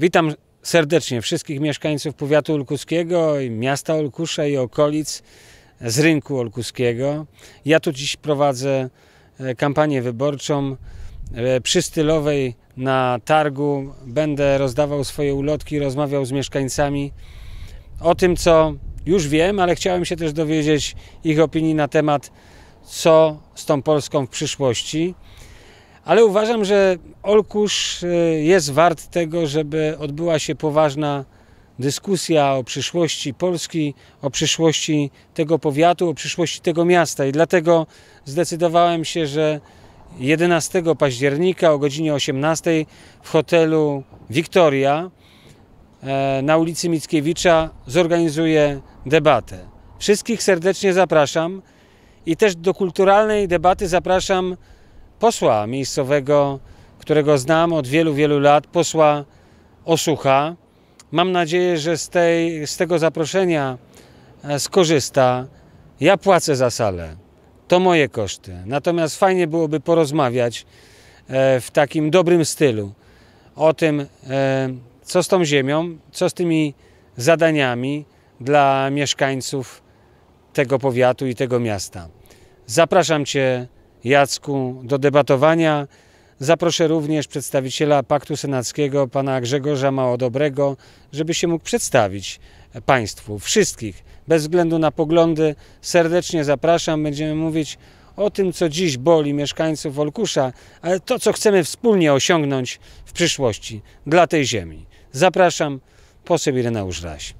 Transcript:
Witam serdecznie wszystkich mieszkańców powiatu olkuskiego i miasta Olkusza i okolic z rynku olkuskiego. Ja tu dziś prowadzę e, kampanię wyborczą e, przy Stylowej na targu. Będę rozdawał swoje ulotki, rozmawiał z mieszkańcami o tym, co już wiem, ale chciałem się też dowiedzieć ich opinii na temat, co z tą Polską w przyszłości. Ale uważam, że Olkusz y, jest wart tego, żeby odbyła się poważna dyskusja o przyszłości Polski, o przyszłości tego powiatu, o przyszłości tego miasta. I dlatego zdecydowałem się, że 11 października o godzinie 18 w hotelu Wiktoria e, na ulicy Mickiewicza zorganizuję debatę. Wszystkich serdecznie zapraszam i też do kulturalnej debaty zapraszam posła miejscowego, którego znam od wielu, wielu lat, posła osucha. Mam nadzieję, że z, tej, z tego zaproszenia e, skorzysta. Ja płacę za salę. To moje koszty. Natomiast fajnie byłoby porozmawiać e, w takim dobrym stylu o tym, e, co z tą ziemią, co z tymi zadaniami dla mieszkańców tego powiatu i tego miasta. Zapraszam Cię Jacku do debatowania. Zaproszę również przedstawiciela Paktu Senackiego, pana Grzegorza Małodobrego, żeby się mógł przedstawić Państwu, wszystkich, bez względu na poglądy. Serdecznie zapraszam, będziemy mówić o tym, co dziś boli mieszkańców Olkusza, ale to, co chcemy wspólnie osiągnąć w przyszłości dla tej ziemi. Zapraszam, poseł Irena Użraś.